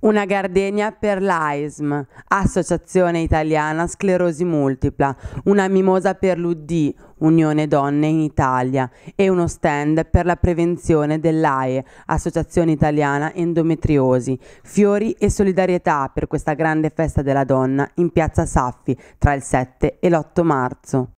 Una gardenia per l'AISM, Associazione Italiana Sclerosi Multipla, una mimosa per l'UD, Unione Donne in Italia, e uno stand per la prevenzione dell'AE, Associazione Italiana Endometriosi. Fiori e solidarietà per questa grande festa della donna in Piazza Saffi tra il 7 e l'8 marzo.